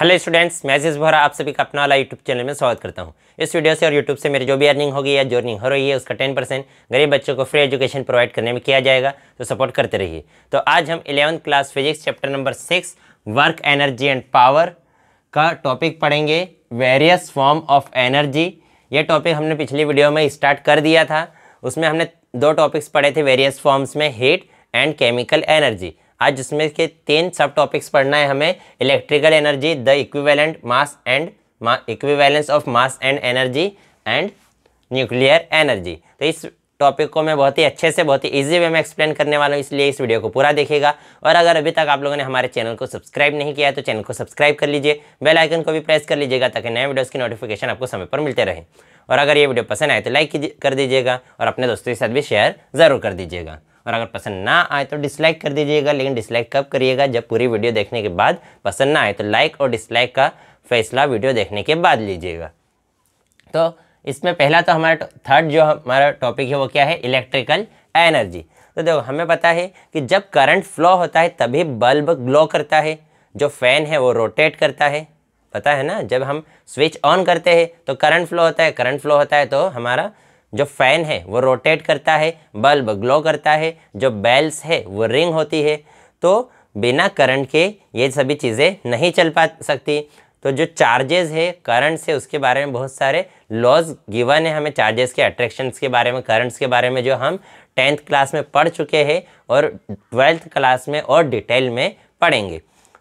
hello students मैं जिस भरा आप सभी का अपना वाला यूट्यूब चैनल में स्वागत करता हूं इस वीडियो से और यूट्यूब से मेरी जो भी अर्निंग होगी या जो अर्निंग हो रही है उसका टेन परसेंट गरीब बच्चों को फ्री एजुकेशन प्रोवाइड करने में किया जाएगा तो सपोर्ट करते रहिए तो आज हम eleventh class physics chapter number six work energy and power का टॉपिक पढ़ेंगे वेरियस फॉर्म ऑफ एनर्जी ये टॉपिक हमने पिछली वीडियो में स्टार्ट कर दिया था उसमें हमने दो टॉपिक्स पढ़े थे वेरियस फॉर्म्स में हीट एंड केमिकल एनर्जी आज जिसमें के तीन सब टॉपिक्स पढ़ना है हमें electrical energy the equivalent mass and equivalence of mass and energy and nuclear energy तो इस टॉपिक को मैं बहुत ही अच्छे से बहुत ही ईजी वे में एक्सप्लेन करने वाला हूँ इसलिए इस वीडियो को पूरा देखेगा और अगर अभी तक आप लोगों ने हमारे चैनल को सब्सक्राइब नहीं किया है तो चैनल को सब्सक्राइब कर लीजिए बेल आइकन को भी प्रेस कर लीजिएगा ताकि नए वीडियोज़ की नोटिफिकेशन आपको समय पर मिलते रहे और अगर ये वीडियो पसंद आए तो लाइक कर दीजिएगा और अपने दोस्तों के साथ भी शेयर ज़रूर कर दीजिएगा और अगर पसंद ना आए तो डिसलाइक कर दीजिएगा लेकिन डिसलाइक कब करिएगा जब पूरी वीडियो देखने के बाद पसंद ना आए तो लाइक और डिसलाइक का फैसला वीडियो देखने के बाद लीजिएगा तो इसमें पहला तो हमारा थर्ड जो हमारा टॉपिक है वो क्या है इलेक्ट्रिकल एनर्जी तो देखो हमें पता है कि जब करंट फ्लो होता है तभी बल्ब ग्लो करता है जो फ़ैन है वो रोटेट करता है पता है ना जब हम स्विच ऑन करते हैं तो करंट फ्लो होता है करंट फ्लो होता है तो हमारा जो फ़ैन है वो रोटेट करता है बल्ब ग्लो करता है जो बेल्स है वो रिंग होती है तो बिना करंट के ये सभी चीज़ें नहीं चल पा सकती तो जो चार्जेस है करंट से उसके बारे में बहुत सारे लॉज गिवन है हमें चार्जेस के अट्रैक्शंस के बारे में करंट्स के बारे में जो हम टेंथ क्लास में पढ़ चुके हैं और ट्वेल्थ क्लास में और डिटेल में पढ़ेंगे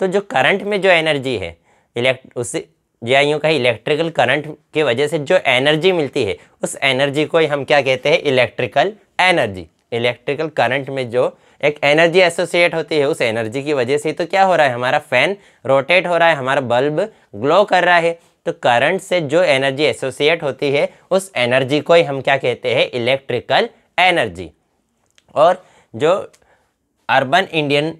तो जो करंट में जो एनर्जी है इलेक्ट उसी या यूँ कहीं इलेक्ट्रिकल करंट की वजह से जो एनर्जी मिलती है उस एनर्जी को ही हम क्या कहते हैं इलेक्ट्रिकल एनर्जी इलेक्ट्रिकल करंट में जो एक एनर्जी एसोसिएट होती है उस एनर्जी की वजह से तो क्या हो रहा है हमारा फ़ैन रोटेट हो रहा है हमारा बल्ब ग्लो कर रहा है तो करंट से जो एनर्जी एसोसिएट होती है उस एनर्जी को ही हम क्या कहते हैं इलेक्ट्रिकल एनर्जी और जो अर्बन इंडियन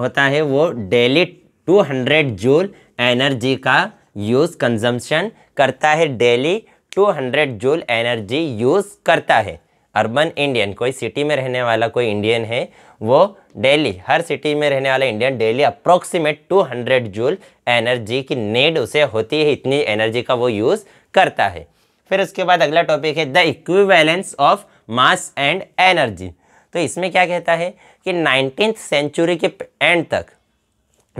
होता है वो डेली 200 जूल एनर्जी का यूज़ कंजम्पशन करता है डेली 200 जूल एनर्जी यूज़ करता है अर्बन इंडियन कोई सिटी में रहने वाला कोई इंडियन है वो डेली हर सिटी में रहने वाला Indian daily approximate 200 joule energy की नीड उसे होती है इतनी एनर्जी का वो यूज़ करता है फिर उसके बाद अगला टॉपिक है the equivalence of mass and energy तो इसमें क्या कहता है कि नाइनटीन सेंचुरी के एंड तक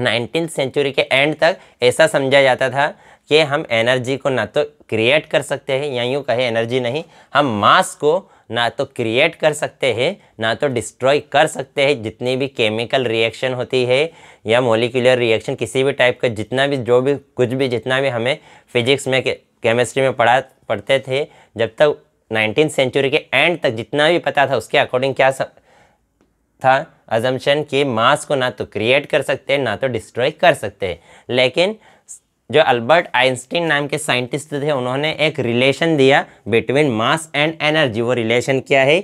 नाइनटीन सेंचुरी के एंड तक ऐसा समझा जाता था कि हम एनर्जी को ना तो क्रिएट कर सकते हैं या यूँ कहे एनर्जी नहीं हम मास को ना तो क्रिएट कर सकते हैं ना तो डिस्ट्रॉय कर सकते हैं जितनी भी केमिकल रिएक्शन होती है या मोलिकुलर रिएक्शन किसी भी टाइप का जितना भी जो भी कुछ भी जितना भी हमें फिजिक्स में केमिस्ट्री में पढ़ा पढ़ते थे जब तक नाइनटीन सेंचुरी के एंड तक जितना भी पता था उसके अकॉर्डिंग क्या सब था अजम्पन कि मास को ना तो क्रिएट कर सकते ना तो डिस्ट्रॉय कर सकते लेकिन जो अल्बर्ट आइंस्टीन नाम के साइंटिस्ट थे उन्होंने एक रिलेशन दिया बिटवीन मास एंड एनर्जी वो रिलेशन क्या है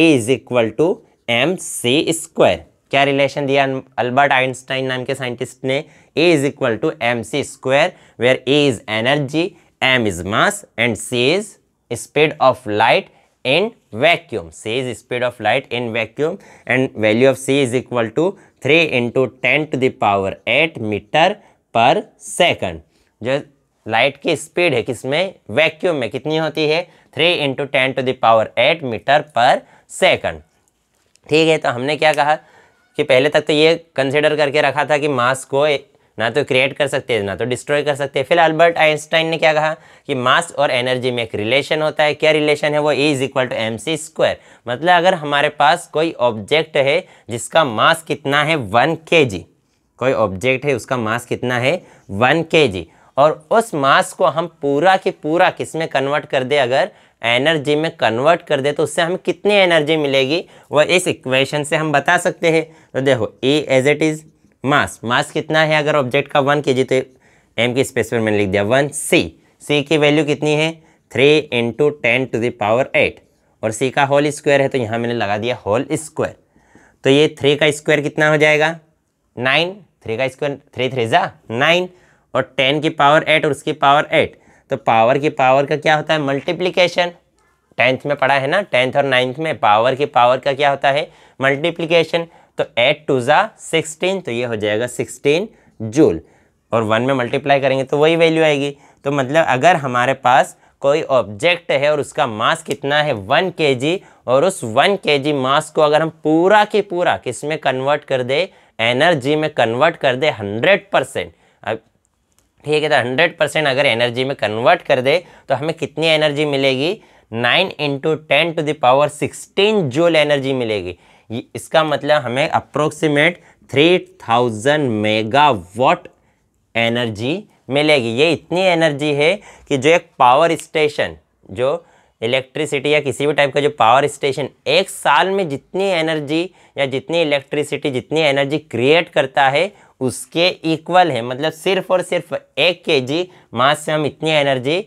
E is equal to M C square क्या रिलेशन दिया अल्बर्ट आइंस्टाइन नाम के साइंटिस्ट ने E is equal to M C square where E is energy M is mass and C is speed of light in vacuum c is speed of light in vacuum and value of c is equal to 3 into 10 to the power 8 metre per second जो light की speed है किसमें vacuum में कितनी होती है 3 into ten to the power eight metre per second ठीक है तो हमने क्या कहा कि पहले तक तो ये कंसिडर करके रखा था कि मास को ना तो क्रिएट कर सकते हैं ना तो डिस्ट्रॉय कर सकते हैं फिर अल्बर्ट आइंस्टाइन ने क्या कहा कि मास और एनर्जी में एक रिलेशन होता है क्या रिलेशन है वो E is equal to M C square मतलब अगर हमारे पास कोई ऑब्जेक्ट है जिसका मास कितना है वन के जी कोई ऑब्जेक्ट है उसका मास कितना है वन के जी और उस मास को हम पूरा के पूरा किस में कन्वर्ट कर दे अगर एनर्जी में कन्वर्ट कर दे तो उससे हमें कितनी एनर्जी मिलेगी वह इस इक्वेशन से हम बता सकते हैं तो देखो E as it is mass mass कितना है अगर ऑब्जेक्ट का वन के जी तो एम की स्पेस पर मैंने लिख दिया वन सी सी की वैल्यू कितनी है three into ten to the power eight और सी का होल स्क्वायर है तो यहाँ मैंने लगा दिया होल स्क्वायर तो ये थ्री का स्क्वायर कितना हो जाएगा नाइन थ्री का स्क्वायर थ्री थ्री ज़ा नाइन और टेन की पावर एट और उसकी पावर एट तो पावर की पावर का क्या होता है मल्टीप्लीकेशन टेंथ में पढ़ा है ना टेंथ और नाइन्थ में पावर की पावर का क्या होता है मल्टीप्लीकेशन तो एट टू ज़ा सिक्सटीन तो ये हो जाएगा सिक्सटीन जूल और वन में मल्टीप्लाई करेंगे तो वही वैल्यू आएगी तो मतलब अगर हमारे पास कोई ऑब्जेक्ट है और उसका मास कितना है वन के और उस वन के मास को अगर हम पूरा के पूरा किस में कन्वर्ट कर दे एनर्जी में कन्वर्ट कर दे हंड्रेड परसेंट अब ठीक है तो हंड्रेड परसेंट अगर एनर्जी में कन्वर्ट कर दे तो हमें कितनी एनर्जी मिलेगी nine into ten to the power sixteen joule energy मिलेगी ये इसका मतलब हमें approximate three thousand megawatt energy मिलेगी ये इतनी एनर्जी है कि जो एक पावर स्टेशन जो इलेक्ट्रिसिटी या किसी भी टाइप का जो पावर स्टेशन एक साल में जितनी एनर्जी या जितनी इलेक्ट्रिसिटी जितनी एनर्जी क्रिएट करता है उसके इक्वल है मतलब सिर्फ और सिर्फ एक के जी मास से हम इतनी एनर्जी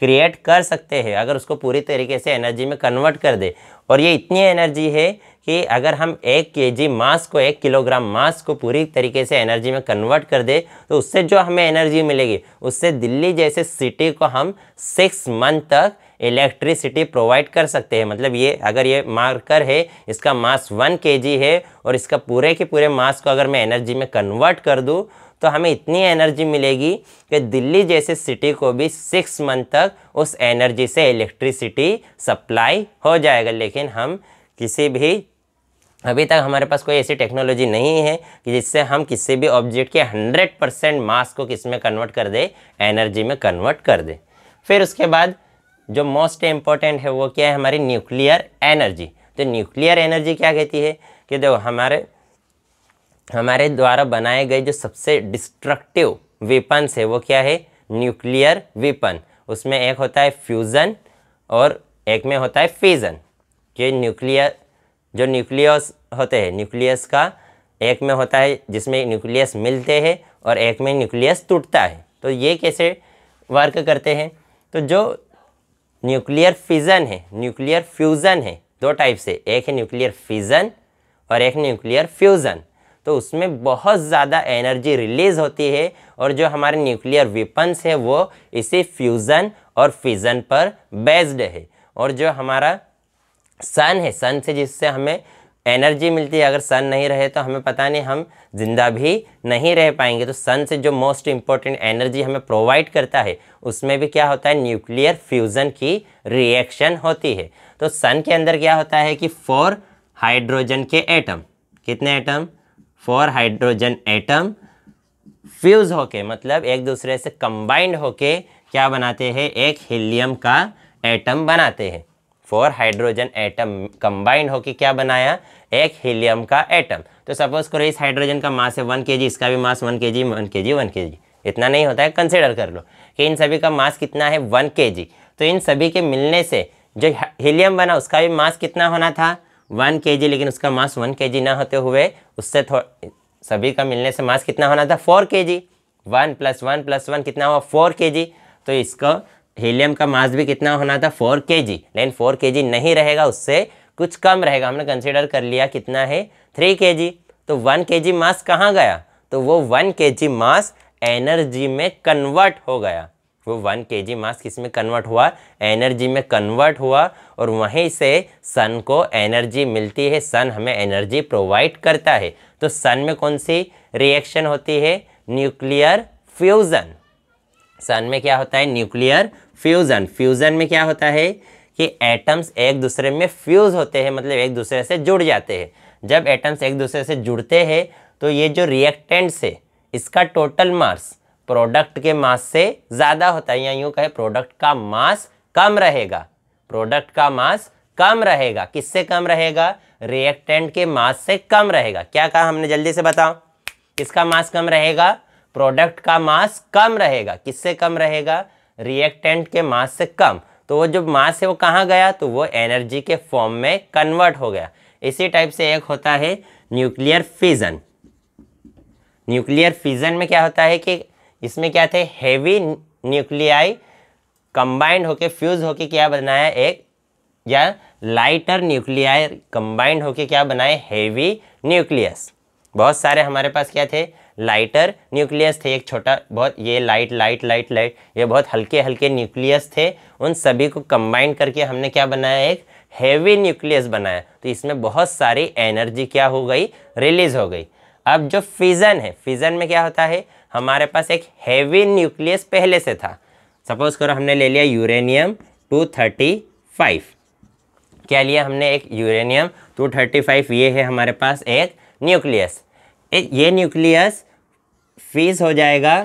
क्रिएट कर सकते हैं अगर उसको पूरी तरीके से एनर्जी में कन्वर्ट कर दे और ये इतनी एनर्जी है कि अगर हम एक के मास को एक किलोग्राम मास को पूरी तरीके से एनर्जी में कन्वर्ट कर दे तो उससे जो हमें एनर्जी मिलेगी उससे दिल्ली जैसे सिटी को हम सिक्स मंथ तक इलेक्ट्रिसिटी प्रोवाइड कर सकते हैं मतलब ये अगर ये मार्कर है इसका मास वन के है और इसका पूरे के पूरे मास को अगर मैं एनर्जी में कन्वर्ट कर दूँ तो हमें इतनी एनर्जी मिलेगी कि दिल्ली जैसे सिटी को भी सिक्स मंथ तक उस एनर्जी से इलेक्ट्रिसिटी सप्लाई हो जाएगा लेकिन हम किसी भी अभी तक हमारे पास कोई ऐसी टेक्नोलॉजी नहीं है कि जिससे हम किसी भी ऑब्जेक्ट के 100 परसेंट मास को किस में कन्वर्ट कर दे एनर्जी में कन्वर्ट कर दे फिर उसके बाद जो मोस्ट इम्पॉर्टेंट है वो क्या है हमारी न्यूक्लियर एनर्जी तो न्यूक्लियर एनर्जी क्या कहती है कि देखो हमारे हमारे द्वारा बनाए गए जो सबसे डिस्ट्रक्टिव वेपन्स है वो क्या है न्यूक्लियर वेपन उसमें एक होता है फ्यूज़न और एक में होता है फीजन ये न्यूक्लियर जो न्यूक्लियस होते हैं न्यूक्लियस का एक में होता है जिसमें न्यूक्लियस मिलते हैं और एक में न्यूक्लियस टूटता है तो ये कैसे वर्क करते हैं तो जो न्यूक्लियर फिजन है न्यूक्लियर फ्यूज़न है दो टाइप से एक है न्यूक्लियर फिजन और एक न्यूक्लियर फ्यूज़न तो उसमें बहुत ज़्यादा एनर्जी रिलीज़ होती है और जो हमारे न्यूक्लियर वेपन्स है वो इसी फ्यूज़न और फिज़न पर बेस्ड है और जो हमारा सन है सन से जिससे हमें एनर्जी मिलती है अगर सन नहीं रहे तो हमें पता नहीं हम ज़िंदा भी नहीं रह पाएंगे तो सन से जो मोस्ट इम्पॉर्टेंट एनर्जी हमें प्रोवाइड करता है उसमें भी क्या होता है न्यूक्लियर फ्यूज़न की रिएक्शन होती है तो सन के अंदर क्या होता है कि फोर हाइड्रोजन के एटम कितने atom four hydrogen atom fuse होके मतलब एक दूसरे से कंबाइंड होके क्या बनाते हैं एक हीलियम का एटम बनाते हैं फोर हाइड्रोजन एटम कंबाइंड होके क्या बनाया एक हीलियम का एटम तो सपोज करो इस हाइड्रोजन का मास है वन के जी इसका भी मास वन के जी वन के जी वन के जी इतना नहीं होता है कंसिडर कर लो कि इन सभी का मास कितना है वन के जी तो इन सभी के मिलने से जो हीलियम बना उसका भी मास कितना होना था वन के लेकिन उसका मास वन के ना होते हुए उससे सभी का मिलने से मास कितना होना था फोर के जी one plus one plus one कितना हुआ फोर के जी तो इसका हीलियम का मास भी कितना होना था फोर के जी लेकिन फोर के जी नहीं रहेगा उससे कुछ कम रहेगा हमने कंसिडर कर लिया कितना है थ्री के जी तो वन के जी मास कहाँ गया तो वो वन के जी मास एनर्जी में कन्वर्ट हो गया वो वन के जी मास किस में कन्वर्ट हुआ एनर्जी में कन्वर्ट हुआ और वहीं से सन को एनर्जी मिलती है सन हमें एनर्जी प्रोवाइड करता है तो सन में कौन सी रिएक्शन होती है न्यूक्लियर फ्यूज़न सन में क्या होता है न्यूक्लियर फ्यूज़न फ्यूज़न में क्या होता है कि एटम्स एक दूसरे में फ्यूज़ होते हैं मतलब एक दूसरे से जुड़ जाते हैं जब एटम्स एक दूसरे से जुड़ते हैं तो ये जो रिएक्टेंट्स है इसका टोटल मास प्रोडक्ट के मास से ज़्यादा होता है या यूँ कहे प्रोडक्ट का मास कम रहेगा प्रोडक्ट का मास कम रहेगा किससे कम रहेगा रिएक्टेंट के मास से कम रहेगा क्या कहा हमने जल्दी से बताओ किसका मास कम रहेगा प्रोडक्ट का मास कम रहेगा किससे कम रहेगा रिएक्टेंट के मास से कम तो वो जो मास है वो कहाँ गया तो वो एनर्जी के फॉर्म में कन्वर्ट हो गया इसी टाइप से एक होता है न्यूक्लियर फिजन न्यूक्लियर फिजन में क्या होता है कि इसमें क्या थे हेवी न्यूक्लियाई कंबाइंड होके फ्यूज होके क्या बनाया एक या लाइटर न्यूक्लियाई कंबाइंड होके क्या बनाए हेवी न्यूक्लियस बहुत सारे हमारे पास क्या थे लाइटर न्यूक्लियस थे एक छोटा बहुत ये लाइट लाइट लाइट लाइट ये बहुत हल्के हल्के न्यूक्लियस थे उन सभी को कंबाइन करके हमने क्या बनाया एक हेवी न्यूक्लियस बनाया तो इसमें बहुत सारी एनर्जी क्या हो गई रिलीज हो गई अब जो फिज़न है फिज़न में क्या होता है हमारे पास एक हैवी न्यूक्लियस पहले से था सपोज करो हमने ले लिया यूरेनियम 235 क्या लिया हमने एक यूरेनियम 235 ये है हमारे पास एक न्यूक्लियस ये न्यूक्लियस फीज हो जाएगा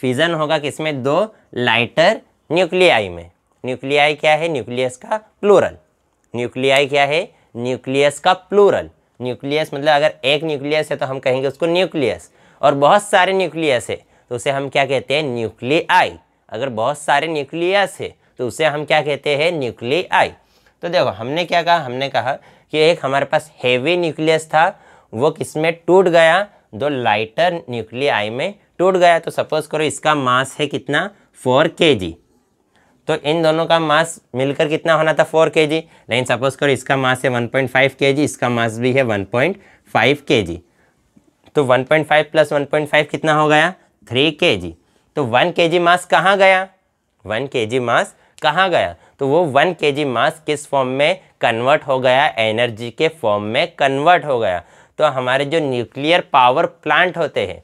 फीजन होगा किसमें दो लाइटर न्यूक्लियाई में न्यूक्लियाई क्या है न्यूक्लियस का प्लूरल न्यूक्लियाई क्या है न्यूक्लियस का प्लूरल न्यूक्लियस मतलब अगर एक न्यूक्लियस है तो हम कहेंगे उसको न्यूक्लियस और बहुत सारे न्यूक्लियस है तो उसे हम क्या कहते हैं न्यूक्लियाई अगर बहुत सारे न्यूक्लियस है तो उसे हम क्या कहते हैं न्यूक्लियाई तो देखो हमने क्या कहा हमने कहा कि एक हमारे पास हेवी न्यूक्लियस था वो किस में टूट गया दो लाइटर न्यूक्लियाई में टूट गया तो सपोज़ करो इसका मास है कितना फोर के जी तो इन दोनों का मास मिलकर कितना होना था फोर के जी लेकिन सपोज करो इसका मास है वन पॉइंट फाइव के जी इसका मास भी है वन पॉइंट फाइव के जी तो 1.5 प्लस वन कितना हो गया थ्री के जी तो वन के जी मास कहाँ गया वन के जी मास कहाँ गया तो वो वन के जी मास किस फॉर्म में कन्वर्ट हो गया एनर्जी के फॉर्म में कन्वर्ट हो गया तो हमारे जो न्यूक्लियर पावर प्लांट होते हैं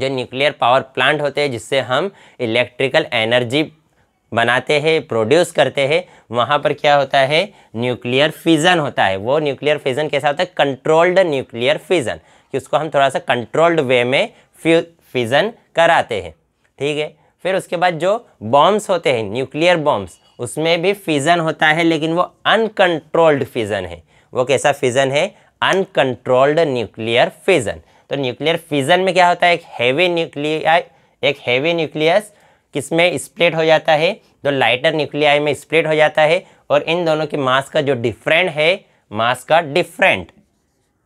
जो न्यूक्लियर पावर प्लांट होते हैं जिससे हम इलेक्ट्रिकल एनर्जी बनाते हैं प्रोड्यूस करते हैं वहाँ पर क्या होता है न्यूक्लियर फिज़न होता है वो न्यूक्लियर फिज़न कैसा होता है कंट्रोल्ड न्यूक्लियर फिज़न कि उसको हम थोड़ा सा कंट्रोल्ड वे में फ्यूज़न कराते हैं ठीक है फिर उसके बाद जो बॉम्ब्स होते हैं न्यूक्लियर बॉम्ब्स उसमें भी फिज़न होता है लेकिन वो अनकंट्रोल्ड फिज़न है वो कैसा फिज़न है अनकंट्रोल्ड न्यूक्लियर फिज़न तो न्यूक्लियर फिज़न में क्या होता है एक हैवी न्यूक्लियाई एक हैवी न्यूक्लियस किस में स्प्लिट हो जाता है तो लाइटर न्यूक्लियाई में स्प्लिट हो जाता है और इन दोनों के मास का जो डिफरेंट है मास का डिफरेंट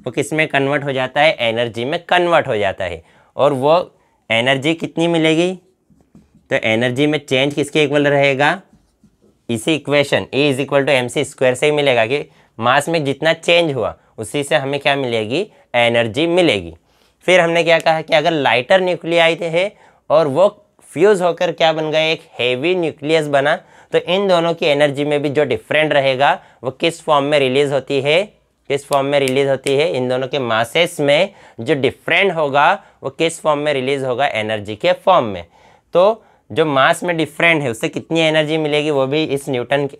वो किस में कन्वर्ट हो जाता है एनर्जी में कन्वर्ट हो जाता है और वो एनर्जी कितनी मिलेगी तो एनर्जी में चेंज किसके इक्वल रहेगा इसी equation E is equal to M C square से ही मिलेगा कि मास में जितना चेंज हुआ उसी से हमें क्या मिलेगी एनर्जी मिलेगी फिर हमने क्या कहा कि अगर लाइटर न्यूक्लिया थे और वो फ्यूज़ होकर क्या बन गए एक हेवी न्यूक्लियस बना तो इन दोनों की एनर्जी में भी जो डिफरेंट रहेगा वो किस फॉर्म में रिलीज़ होती है किस फॉर्म में रिलीज होती है इन दोनों के मासेस में जो डिफरेंट होगा वो किस फॉर्म में रिलीज होगा एनर्जी के फॉर्म में तो जो मास में डिफरेंट है उससे कितनी एनर्जी मिलेगी वो भी इस न्यूटन के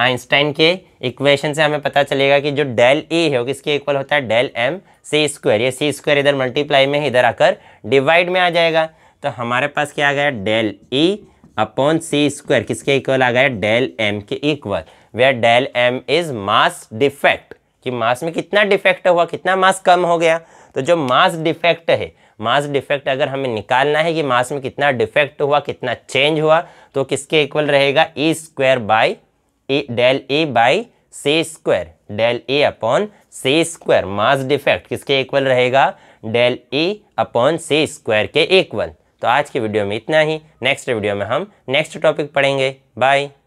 आइंस्टाइन के इक्वेशन से हमें पता चलेगा कि जो डेल ए e है वो किसके इक्वल होता है डेल एम सी स्क्वायर ये सी स्क्वायर इधर मल्टीप्लाई में इधर आकर डिवाइड में आ जाएगा तो हमारे पास क्या आ गया del E upon C square किसके इक्वल आ गया डेल एम के equal where del M is mass defect कि मास में कितना डिफेक्ट हुआ कितना मास कम हो गया तो जो मास डिफेक्ट है मास डिफेक्ट अगर हमें निकालना है कि मास में कितना डिफेक्ट हुआ कितना चेंज हुआ तो किसके इक्वल रहेगा E square by E del E by C square del E upon C square mass defect किसके इक्वल रहेगा del E upon C square के इक्वल तो आज के वीडियो में इतना ही नेक्स्ट वीडियो में हम नेक्स्ट टॉपिक पढ़ेंगे बाय